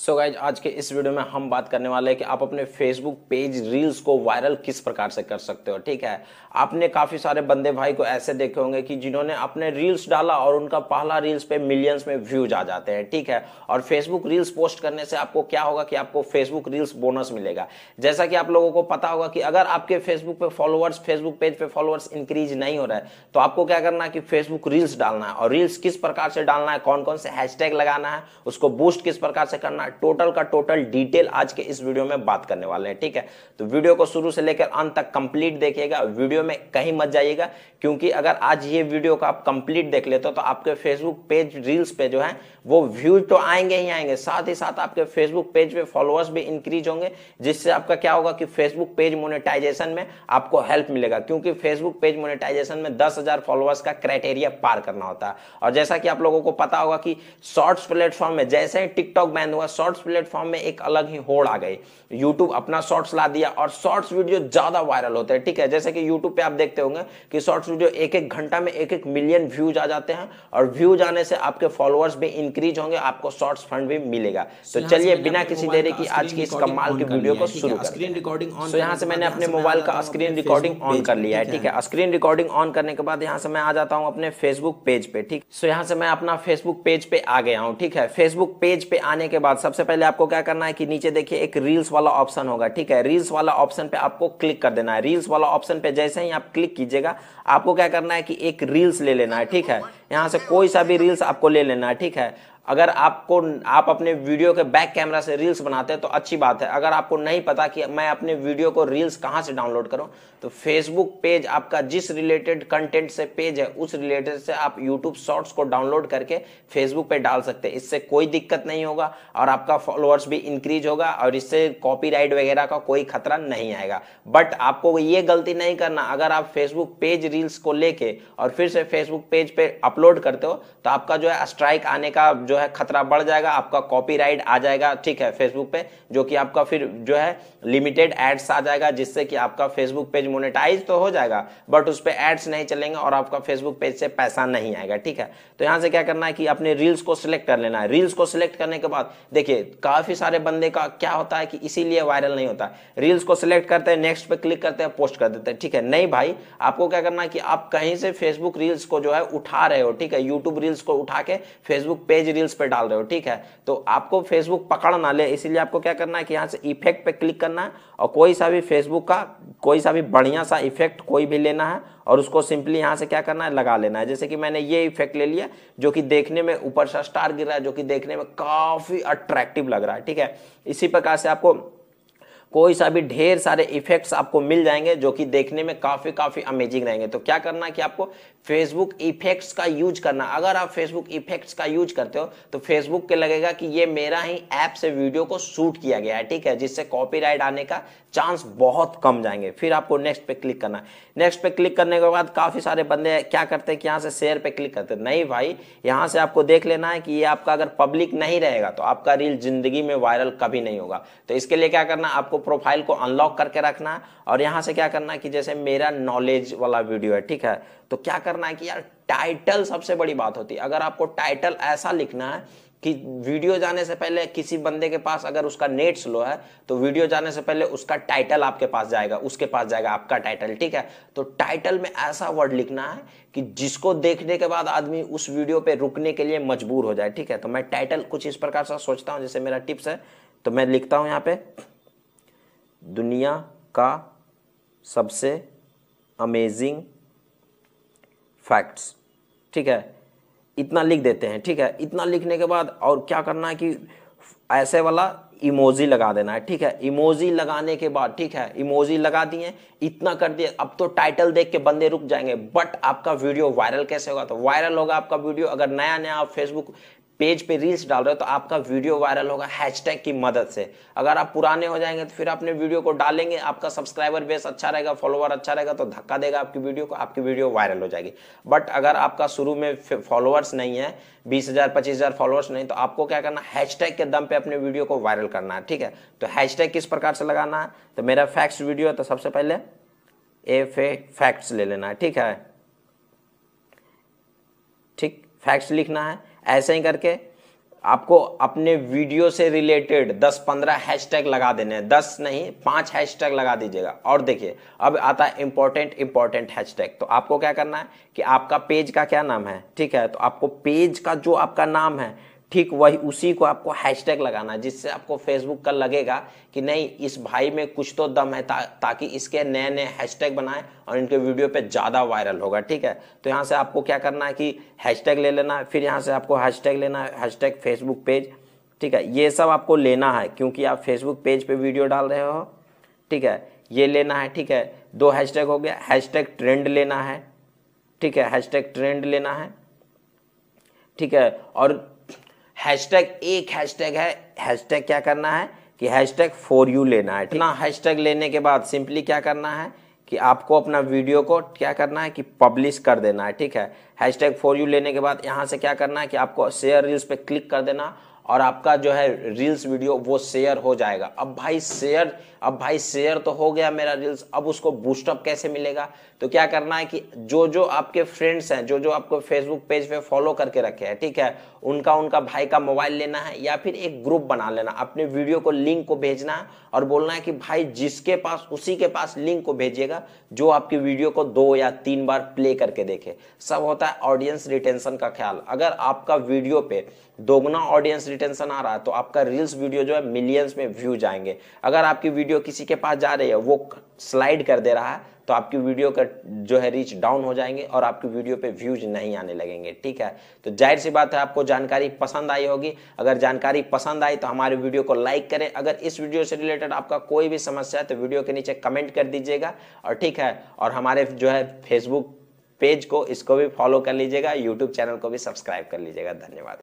सो so guys आज के इस वीडियो में हम बात करने वाले हैं कि आप अपने फेसबुक पेज रील्स को वायरल किस प्रकार से कर सकते हो ठीक है आपने काफ़ी सारे बंदे भाई को ऐसे देखे होंगे कि जिन्होंने अपने रील्स डाला और उनका पहला रील्स पे मिलियंस में व्यूज आ जाते हैं ठीक है और फेसबुक रील्स पोस्ट करने से आपको क्या होगा कि आपको फेसबुक रील्स बोनस मिलेगा जैसा कि आप लोगों को पता होगा कि अगर आपके फेसबुक पे फॉलोअर्स फेसबुक पेज पे फॉलोअर्स इंक्रीज नहीं हो रहा है तो आपको क्या करना है कि फेसबुक रील्स डालना है और रील्स किस प्रकार से डालना है कौन कौन से हैशटैग लगाना है उसको बूस्ट किस प्रकार से करना है टोटल का टोटल डिटेल आज के इस वीडियो में बात करने वाले हैं ठीक है तो वीडियो को शुरू से लेकर अंत तक कंप्लीट देखिएगा वीडियो में कहीं मत जाइएगा क्योंकि अगर आज ये वीडियो को आप कंप्लीट देख लेते हो तो आपके फेसबुक पेज रील्स पे जो है वो व्यूज तो आएंगे ही आएंगे साथ ही साथ आपके फेसबुक पेज पे फॉलोअर्स भी इंक्रीज होंगे जिससे आपका क्या होगा कि फेसबुक पेज मोनेटाइजेशन में आपको हेल्प मिलेगा क्योंकि फेसबुक पेज मोनेटाइजेशन में दस फॉलोअर्स का क्राइटेरिया पार करना होता है और जैसा कि आप लोगों को पता होगा कि शॉर्ट्स प्लेटफॉर्म में जैसे ही टिकटॉक बैन हुआ शॉर्ट्स प्लेटफॉर्म में एक अलग ही होड़ आ गई यूट्यूब अपना शॉर्ट्स ला दिया और शॉर्ट्स वीडियो ज़्यादा वायरल होते हैं ठीक है जैसे कि यूट्यूब पे आप देखते होंगे कि शॉर्ट्स वीडियो एक एक घंटा में एक एक मिलियन व्यूज आ जाते हैं और व्यूज आने से आपके फॉलोअर्स भी इंक्रीज होंगे आपको शॉर्ट्स फंड भी मिलेगा तो चलिए बिना किसी देरी की आज की इस कमाल की वीडियो को शुरू स्क्रीन रिकॉर्डिंग ऑन तो यहाँ से मैंने अपने मोबाइल का स्क्रीन रिकॉर्डिंग ऑन कर लिया है ठीक है स्क्रीन रिकॉर्डिंग ऑन करने के बाद यहाँ से मैं आ जाता हूँ अपने फेसबुक पेज पे ठीक सो यहाँ से मैं अपना फेसबुक पेज पे आ गया हूँ ठीक है फेसबुक पेज पे आने के बाद सब सबसे पहले आपको क्या करना है कि नीचे देखिए एक रील्स वाला ऑप्शन होगा ठीक है रील्स वाला ऑप्शन पे आपको क्लिक कर देना है रील्स वाला ऑप्शन पे जैसे ही आप क्लिक कीजिएगा आपको क्या करना है कि एक रील्स ले लेना है ठीक है यहाँ से कोई सा भी रील्स आपको ले लेना है ठीक है अगर आपको आप अपने वीडियो के बैक कैमरा से रील्स बनाते हैं तो अच्छी बात है अगर आपको नहीं पता कि मैं अपने वीडियो को रील्स कहाँ से डाउनलोड करूँ तो फेसबुक पेज आपका जिस रिलेटेड कंटेंट से पेज है उस रिलेटेड से आप यूट्यूब शॉर्ट्स को डाउनलोड करके फेसबुक पे डाल सकते हैं इससे कोई दिक्कत नहीं होगा और आपका फॉलोअर्स भी इंक्रीज होगा और इससे कॉपी वगैरह का कोई खतरा नहीं आएगा बट आपको ये गलती नहीं करना अगर आप फेसबुक पेज रील्स को लेके और फिर से फेसबुक पेज पर अपलोड करते हो तो आपका जो है स्ट्राइक आने का जो है खतरा बढ़ जाएगा आपका कॉपीराइट आ जाएगा ठीक है फेसबुक पे जो कि आपका फिर जो है लिमिटेड एड्स आ जाएगा जिससे कि आपका फेसबुक पेज मोनेटाइज तो हो जाएगा बट उस पर एड्स नहीं चलेंगे और आपका फेसबुक पेज से पैसा नहीं आएगा ठीक है तो यहाँ से क्या करना है कि अपने रील्स को सिलेक्ट कर लेना है रील्स को सिलेक्ट करने के बाद देखिए काफ़ी सारे बंदे का क्या होता है कि इसीलिए वायरल नहीं होता रील्स को सिलेक्ट करते हैं नेक्स्ट पे क्लिक करते हैं पोस्ट कर देते हैं ठीक है नहीं भाई आपको क्या करना है कि आप कहीं से फेसबुक रील्स को जो है उठा रहे हो ठीक है यूट्यूब रील्स को उठा के फेसबुक पेज रील्स पे डाल रहे हो ठीक है तो आपको फेसबुक पकड़ ना ले इसीलिए आपको क्या करना है कि यहाँ से इफेक्ट पे क्लिक करना है और कोई सा भी फेसबुक का कोई सा भी बढ़िया सा इफेक्ट कोई भी लेना है और उसको सिंपली यहाँ से क्या करना है लगा लेना है जैसे कि मैंने ये इफेक्ट ले लिया जो कि देखने में ऊपर सा स्टार गिर रहा है जो कि देखने में काफ़ी अट्रैक्टिव लग रहा है ठीक है इसी प्रकार से आपको कोई सा भी ढेर सारे इफेक्ट्स आपको मिल जाएंगे जो कि देखने में काफ़ी काफ़ी अमेजिंग रहेंगे तो क्या करना है कि आपको फेसबुक इफेक्ट्स का यूज करना अगर आप फेसबुक इफेक्ट्स का यूज करते हो तो फेसबुक के लगेगा कि ये मेरा ही ऐप से वीडियो को शूट किया गया है ठीक है जिससे कॉपी आने का चांस बहुत कम जाएंगे फिर आपको नेक्स्ट पे क्लिक करना नेक्स्ट पे क्लिक करने के बाद काफ़ी सारे बंदे क्या करते हैं कि यहाँ से शेयर पे क्लिक करते हैं नहीं भाई यहाँ से आपको देख लेना है कि ये आपका अगर पब्लिक नहीं रहेगा तो आपका रील जिंदगी में वायरल कभी नहीं होगा तो इसके लिए क्या करना आपको प्रोफाइल को अनलॉक करके रखना है और यहाँ से क्या करना है कि जैसे मेरा नॉलेज वाला वीडियो है ठीक है तो क्या करना है कि यार टाइटल सबसे बड़ी बात होती है अगर आपको टाइटल ऐसा लिखना है कि वीडियो जाने से पहले किसी बंदे के पास अगर उसका नेट स्लो है तो वीडियो जाने से पहले उसका टाइटल आपके पास जाएगा उसके पास जाएगा आपका टाइटल ठीक है तो टाइटल में ऐसा वर्ड लिखना है कि जिसको देखने के बाद आदमी उस वीडियो पे रुकने के लिए मजबूर हो जाए ठीक है तो मैं टाइटल कुछ इस प्रकार से सोचता हूँ जैसे मेरा टिप्स है तो मैं लिखता हूँ यहाँ पे दुनिया का सबसे अमेजिंग फैक्ट्स ठीक है इतना लिख देते हैं ठीक है इतना लिखने के बाद और क्या करना है कि ऐसे वाला इमोजी लगा देना है ठीक है इमोजी लगाने के बाद ठीक है इमोजी लगा दिए इतना कर दिए अब तो टाइटल देख के बंदे रुक जाएंगे बट आपका वीडियो वायरल कैसे होगा तो वायरल होगा आपका वीडियो अगर नया नया आप फेसबुक पेज पे रील्स डाल रहे हो तो आपका वीडियो वायरल होगा हैशटैग की मदद से अगर आप पुराने हो जाएंगे तो फिर अपने वीडियो को डालेंगे आपका सब्सक्राइबर बेस अच्छा रहेगा फॉलोअर अच्छा रहेगा तो धक्का देगा आपकी वीडियो को आपकी वीडियो वायरल हो जाएगी बट अगर आपका शुरू में फॉलोअर्स नहीं है बीस हज़ार पच्चीस हज़ार फॉलोअर्स नहीं तो आपको क्या करना हैशटैग के दम पे अपने वीडियो को वायरल करना है ठीक है तो हैशटैग किस प्रकार से लगाना है तो मेरा फैक्ट्स वीडियो है तो सबसे पहले ए फे फैक्ट्स ले लेना है ठीक है ठीक फैक्ट्स लिखना है ऐसे ही करके आपको अपने वीडियो से रिलेटेड 10-15 हैशटैग लगा देने हैं 10 नहीं पांच हैशटैग लगा दीजिएगा और देखिए अब आता है इंपॉर्टेंट इंपॉर्टेंट हैशटैग तो आपको क्या करना है कि आपका पेज का क्या नाम है ठीक है तो आपको पेज का जो आपका नाम है ठीक वही उसी को आपको हैशटैग लगाना जिससे आपको फेसबुक का लगेगा कि नहीं इस भाई में कुछ तो दम है ता, ताकि इसके नए नए हैशटैग बनाएं और इनके वीडियो पे ज़्यादा वायरल होगा ठीक है तो यहाँ से आपको क्या करना है कि हैशटैग ले लेना है फिर यहाँ से आपको हैशटैग लेना है हैशटैग फेसबुक पेज ठीक है ये सब आपको लेना है क्योंकि आप फेसबुक पेज पर पे वीडियो डाल रहे हो ठीक है ये लेना है ठीक है दो हैशटैग हो गया हैशटैग ट्रेंड लेना है ठीक है हैशटैग ट्रेंड लेना है ठीक है और हैशटैग एक हैशटैग है हैशटैग क्या करना है कि हैशटैग फॉर यू लेना है इतना हैशटैग लेने के बाद सिंपली क्या करना है कि आपको अपना वीडियो को क्या करना है कि पब्लिश कर देना है ठीक है हैशटैग फॉर यू लेने के बाद यहाँ से क्या करना है कि आपको शेयर यूज़ पे क्लिक कर देना और आपका जो है रील्स वीडियो वो शेयर हो जाएगा अब भाई शेयर अब भाई शेयर तो हो गया मेरा रील्स अब उसको बूस्टअप कैसे मिलेगा तो क्या करना है कि जो जो आपके फ्रेंड्स हैं जो जो आपको फेसबुक पेज पे फॉलो करके रखे हैं ठीक है उनका उनका भाई का मोबाइल लेना है या फिर एक ग्रुप बना लेना अपने वीडियो को लिंक को भेजना है और बोलना है कि भाई जिसके पास उसी के पास लिंक को भेजिएगा जो आपकी वीडियो को दो या तीन बार प्ले करके देखे सब होता है ऑडियंस रिटेंशन का ख्याल अगर आपका वीडियो पे दोगुना ऑडियंस टेंशन आ रहा है तो आपका रील्स वीडियो जो है मिलियंस में व्यू जाएंगे अगर आपकी वीडियो किसी के पास जा रही है वो स्लाइड कर दे रहा है तो आपकी वीडियो का जो है रीच डाउन हो जाएंगे और आपकी वीडियो पे व्यूज नहीं आने लगेंगे ठीक है तो जाहिर सी बात है आपको जानकारी पसंद आई होगी अगर जानकारी पसंद आई तो हमारे वीडियो को लाइक करें अगर इस वीडियो से रिलेटेड आपका कोई भी समस्या है तो वीडियो के नीचे कमेंट कर दीजिएगा और ठीक है और हमारे जो है फेसबुक पेज को इसको भी फॉलो कर लीजिएगा यूट्यूब चैनल को भी सब्सक्राइब कर लीजिएगा धन्यवाद